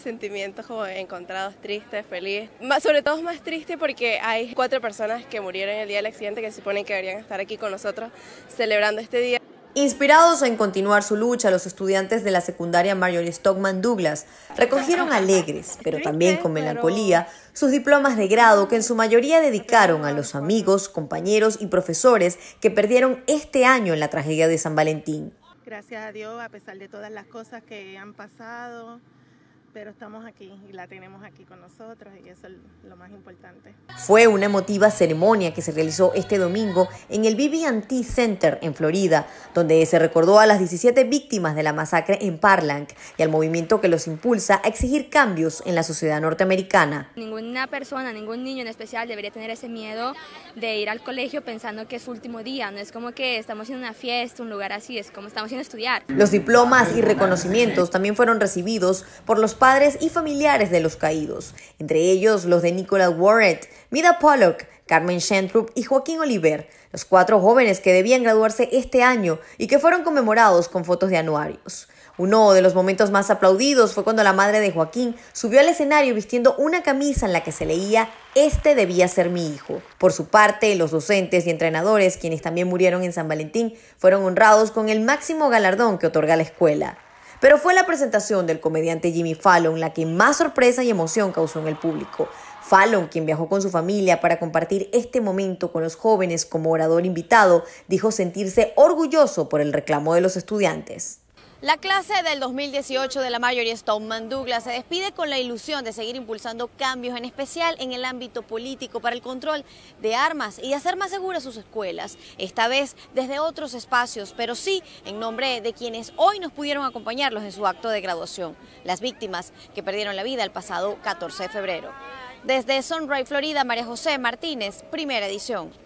sentimientos como encontrados, tristes, feliz. Más, sobre todo más triste porque hay cuatro personas que murieron el día del accidente que se supone que deberían estar aquí con nosotros celebrando este día. Inspirados en continuar su lucha, los estudiantes de la secundaria Marjorie Stockman Douglas recogieron alegres, pero también con melancolía, sus diplomas de grado que en su mayoría dedicaron a los amigos, compañeros y profesores que perdieron este año en la tragedia de San Valentín. Gracias a Dios, a pesar de todas las cosas que han pasado, pero estamos aquí y la tenemos aquí con nosotros y eso es lo más importante. Fue una emotiva ceremonia que se realizó este domingo en el Vivian T Center en Florida, donde se recordó a las 17 víctimas de la masacre en Parlanc y al movimiento que los impulsa a exigir cambios en la sociedad norteamericana. Ninguna persona, ningún niño en especial debería tener ese miedo de ir al colegio pensando que es su último día, no es como que estamos en una fiesta, un lugar así, es como estamos en estudiar. Los diplomas y reconocimientos también fueron recibidos por los padres padres y familiares de los caídos, entre ellos los de Nicolas Warrett, Mida Pollock, Carmen Shentrup y Joaquín Oliver, los cuatro jóvenes que debían graduarse este año y que fueron conmemorados con fotos de anuarios. Uno de los momentos más aplaudidos fue cuando la madre de Joaquín subió al escenario vistiendo una camisa en la que se leía Este debía ser mi hijo. Por su parte, los docentes y entrenadores, quienes también murieron en San Valentín, fueron honrados con el máximo galardón que otorga la escuela, pero fue la presentación del comediante Jimmy Fallon la que más sorpresa y emoción causó en el público. Fallon, quien viajó con su familia para compartir este momento con los jóvenes como orador invitado, dijo sentirse orgulloso por el reclamo de los estudiantes. La clase del 2018 de la mayoría Stoneman Douglas se despide con la ilusión de seguir impulsando cambios, en especial en el ámbito político, para el control de armas y hacer más seguras sus escuelas, esta vez desde otros espacios, pero sí en nombre de quienes hoy nos pudieron acompañarlos en su acto de graduación, las víctimas que perdieron la vida el pasado 14 de febrero. Desde Sunray, Florida, María José Martínez, primera edición.